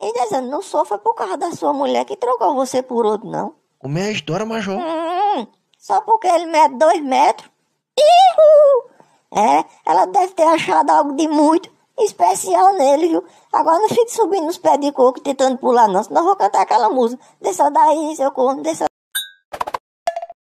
E dizendo não sofra por causa da sua mulher que trocou você por outro, não. O meu é a história, Major? Hum, só porque ele mede dois metros. Ihu! É, ela deve ter achado algo de muito especial nele, viu? Agora não fique subindo nos pés de coco tentando pular, não, senão eu vou cantar aquela música. Deixa eu daí, seu corno, deixa